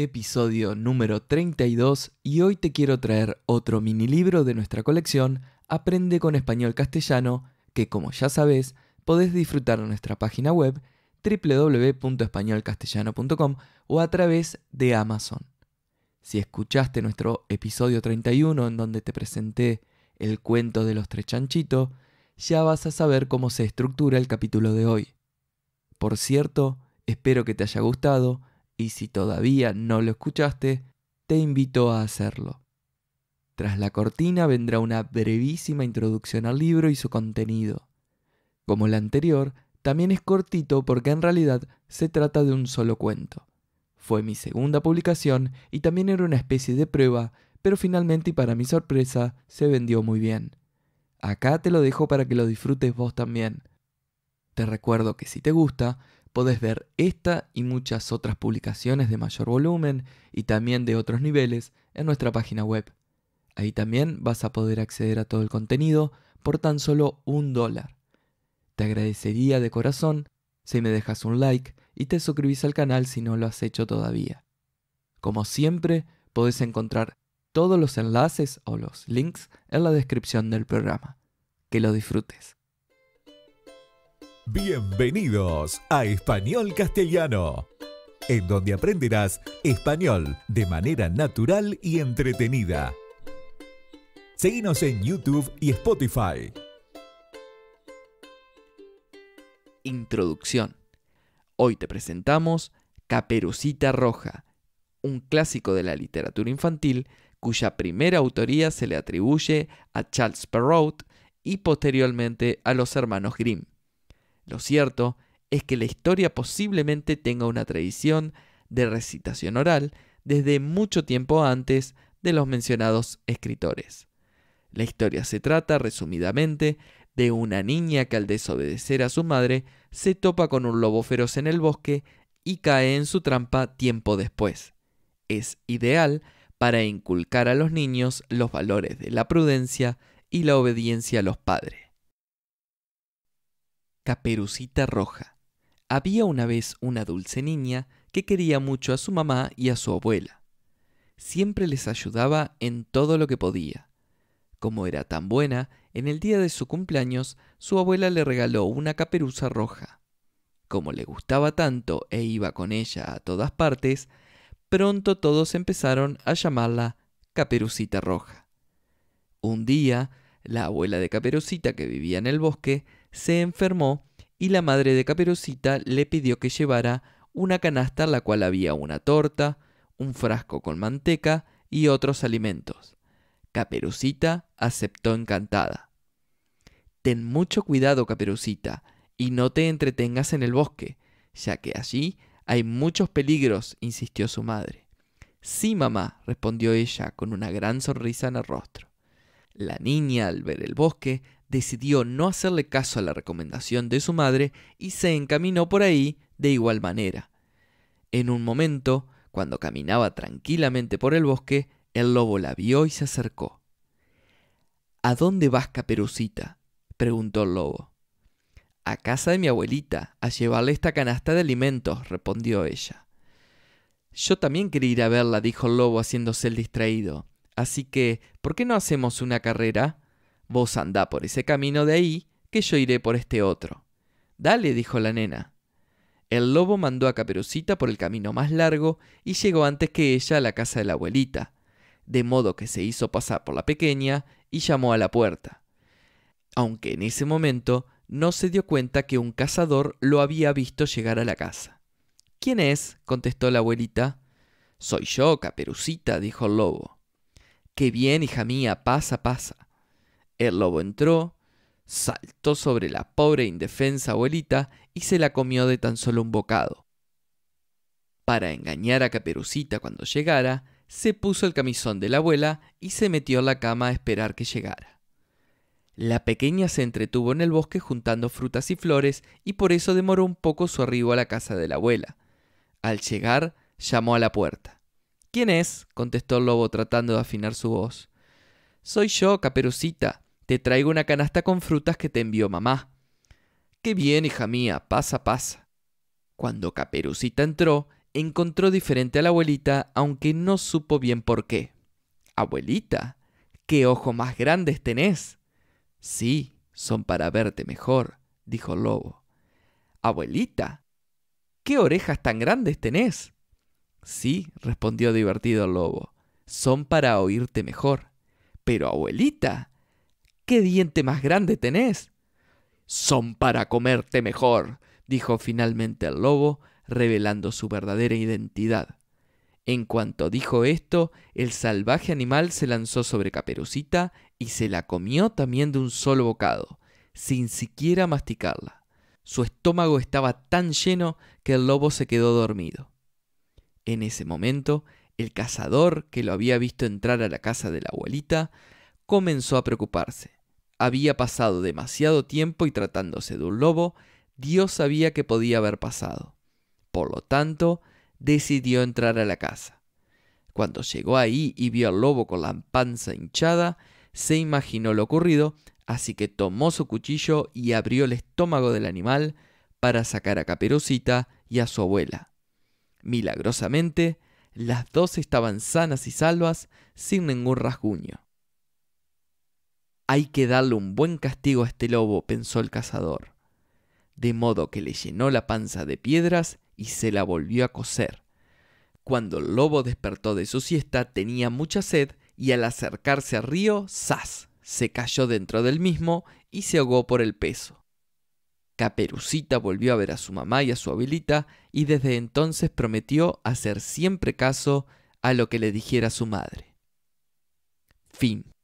episodio número 32 y hoy te quiero traer otro mini libro de nuestra colección Aprende con Español Castellano que como ya sabes podés disfrutar en nuestra página web www.españolcastellano.com o a través de Amazon. Si escuchaste nuestro episodio 31 en donde te presenté el cuento de los tres chanchitos, ya vas a saber cómo se estructura el capítulo de hoy. Por cierto, espero que te haya gustado y si todavía no lo escuchaste, te invito a hacerlo. Tras la cortina vendrá una brevísima introducción al libro y su contenido. Como la anterior, también es cortito porque en realidad se trata de un solo cuento. Fue mi segunda publicación y también era una especie de prueba, pero finalmente y para mi sorpresa se vendió muy bien. Acá te lo dejo para que lo disfrutes vos también. Te recuerdo que si te gusta, podés ver esta y muchas otras publicaciones de mayor volumen y también de otros niveles en nuestra página web. Ahí también vas a poder acceder a todo el contenido por tan solo un dólar. Te agradecería de corazón si me dejas un like y te suscribís al canal si no lo has hecho todavía. Como siempre, podés encontrar todos los enlaces o los links en la descripción del programa. Que lo disfrutes. Bienvenidos a Español Castellano, en donde aprenderás español de manera natural y entretenida. seguimos en YouTube y Spotify. Introducción. Hoy te presentamos Caperucita Roja, un clásico de la literatura infantil cuya primera autoría se le atribuye a Charles Perrault y posteriormente a los hermanos Grimm. Lo cierto es que la historia posiblemente tenga una tradición de recitación oral desde mucho tiempo antes de los mencionados escritores. La historia se trata, resumidamente, de una niña que al desobedecer a su madre se topa con un lobo feroz en el bosque y cae en su trampa tiempo después. Es ideal para inculcar a los niños los valores de la prudencia y la obediencia a los padres. Caperucita Roja. Había una vez una dulce niña que quería mucho a su mamá y a su abuela. Siempre les ayudaba en todo lo que podía. Como era tan buena, en el día de su cumpleaños su abuela le regaló una caperuza roja. Como le gustaba tanto e iba con ella a todas partes, pronto todos empezaron a llamarla Caperucita Roja. Un día, la abuela de Caperucita que vivía en el bosque se enfermó y la madre de Caperucita le pidió que llevara una canasta en la cual había una torta, un frasco con manteca y otros alimentos. Caperucita aceptó encantada. Ten mucho cuidado, Caperucita, y no te entretengas en el bosque, ya que allí hay muchos peligros, insistió su madre. Sí, mamá, respondió ella con una gran sonrisa en el rostro. La niña, al ver el bosque, decidió no hacerle caso a la recomendación de su madre y se encaminó por ahí de igual manera. En un momento, cuando caminaba tranquilamente por el bosque, el lobo la vio y se acercó. ¿A dónde vas, caperucita? preguntó el lobo. A casa de mi abuelita, a llevarle esta canasta de alimentos, respondió ella. Yo también quería ir a verla, dijo el lobo haciéndose el distraído. Así que, ¿por qué no hacemos una carrera? Vos andá por ese camino de ahí, que yo iré por este otro. Dale, dijo la nena. El lobo mandó a Caperucita por el camino más largo y llegó antes que ella a la casa de la abuelita, de modo que se hizo pasar por la pequeña y llamó a la puerta. Aunque en ese momento no se dio cuenta que un cazador lo había visto llegar a la casa. ¿Quién es? contestó la abuelita. Soy yo, Caperucita, dijo el lobo. Qué bien, hija mía, pasa, pasa. El lobo entró, saltó sobre la pobre e indefensa abuelita y se la comió de tan solo un bocado. Para engañar a Caperucita cuando llegara, se puso el camisón de la abuela y se metió en la cama a esperar que llegara. La pequeña se entretuvo en el bosque juntando frutas y flores y por eso demoró un poco su arribo a la casa de la abuela. Al llegar, llamó a la puerta. ¿Quién es? contestó el lobo tratando de afinar su voz. Soy yo, Caperucita, te traigo una canasta con frutas que te envió mamá. Qué bien, hija mía, pasa, pasa. Cuando Caperucita entró, encontró diferente a la abuelita, aunque no supo bien por qué. Abuelita, qué ojos más grandes tenés. Sí, son para verte mejor, dijo el Lobo. Abuelita, qué orejas tan grandes tenés. Sí, respondió divertido el Lobo, son para oírte mejor. Pero abuelita, ¿Qué diente más grande tenés? Son para comerte mejor, dijo finalmente el lobo, revelando su verdadera identidad. En cuanto dijo esto, el salvaje animal se lanzó sobre Caperucita y se la comió también de un solo bocado, sin siquiera masticarla. Su estómago estaba tan lleno que el lobo se quedó dormido. En ese momento, el cazador, que lo había visto entrar a la casa de la abuelita, comenzó a preocuparse. Había pasado demasiado tiempo y tratándose de un lobo, Dios sabía que podía haber pasado. Por lo tanto, decidió entrar a la casa. Cuando llegó ahí y vio al lobo con la panza hinchada, se imaginó lo ocurrido, así que tomó su cuchillo y abrió el estómago del animal para sacar a Caperucita y a su abuela. Milagrosamente, las dos estaban sanas y salvas sin ningún rasguño. Hay que darle un buen castigo a este lobo, pensó el cazador. De modo que le llenó la panza de piedras y se la volvió a coser. Cuando el lobo despertó de su siesta tenía mucha sed y al acercarse al río, ¡zas! se cayó dentro del mismo y se ahogó por el peso. Caperucita volvió a ver a su mamá y a su abuelita y desde entonces prometió hacer siempre caso a lo que le dijera su madre. Fin.